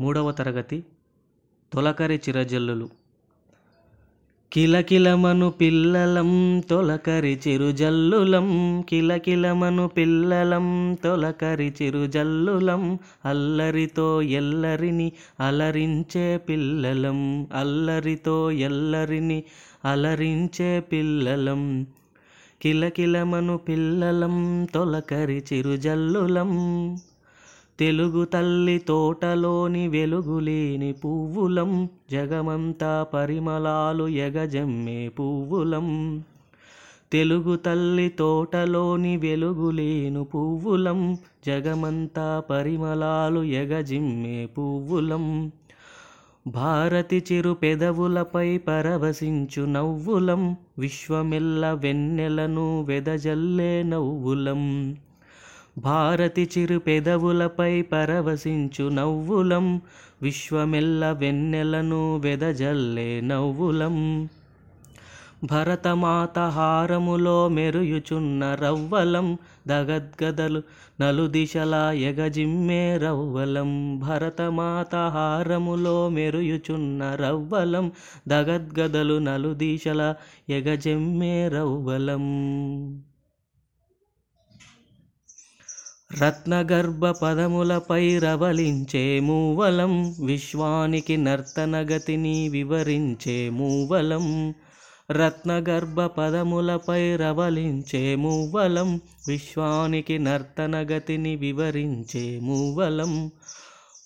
మూడవ తరగతి తొలకరి చిరజల్లులు కిలకిలమను పిల్లలం తొలకరి చిరుజల్లులం కిలకిలమను పిల్లలం తొలకరి చిరుజల్లులం అల్లరితో ఎల్లరిని అలరించే పిల్లలం అల్లరితో ఎల్లరిని అలరించే పిల్లలం కిలకిలమను పిల్లలం తొలకరి చిరుజల్లులం తెలుగు తల్లి తోటలోని వెలుగులేని పువ్వులం జగమంతా పరిమళాలు ఎగజమ్మే పువ్వులం తెలుగు తల్లి తోటలోని వెలుగులేను పువ్వులం జగమంతా పరిమళాలు ఎగజిమ్మే పువ్వులం భారతి చిరు పెదవులపై పరవశించు నవ్వులం విశ్వమెల్ల వెన్నెలను వెదజల్లే నవ్వులం భారతి చిరు పెదవులపై పరవశించు నవ్వులం విశ్వమెల్ల వెన్నెలను వెదజల్లే నవ్వులం భరతమాత హారములో మెరుయుచున్న రవ్వలం దగద్గదలు నలుదిశల ఎగజిమ్మే రవ్వలం భరతమాత హారములో మెరుయుచున్న రవ్వలం దగద్గదలు నలుదిశల ఎగజిమ్మే రవ్వలం రత్నగర్భపదములపై రవలించే మూవలం విశ్వానికి నర్తనగతిని వివరించే మూవలం రత్నగర్భ పదములపై రవలించే మూవలం విశ్వానికి నర్తనగతిని వివరించే మూవలం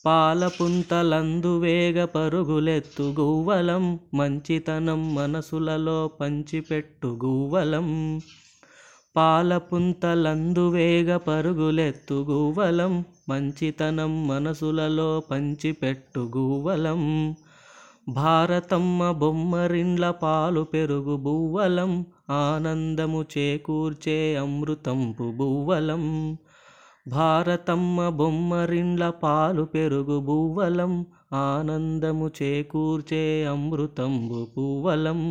పాలపుంతలందు వేగ పరుగులెత్తు గువ్వలం మంచితనం మనసులలో పంచిపెట్టు గువ్వలం వేగ పరుగులెత్తు గూవలం మంచితనం మనసులలో పంచిపెట్టు గువ్వలం భారతమ్మ బొమ్మరిండ్ల పాలు పెరుగు బువ్వలం ఆనందము చేకూర్చే అమృతంపు బువ్వలం భారతమ్మ బొమ్మరిండ్ల పాలు పెరుగు బువ్వలం ఆనందము చేకూర్చే అమృతంబు పువ్వలం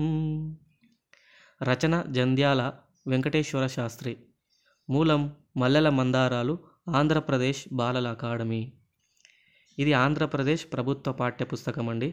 రచన జంధ్యాల వెంకటేశ్వర శాస్త్రి మూలం మల్లెల మందారాలు ఆంధ్రప్రదేశ్ బాలల అకాడమీ ఇది ఆంధ్రప్రదేశ్ ప్రభుత్వ పాఠ్యపుస్తకం అండి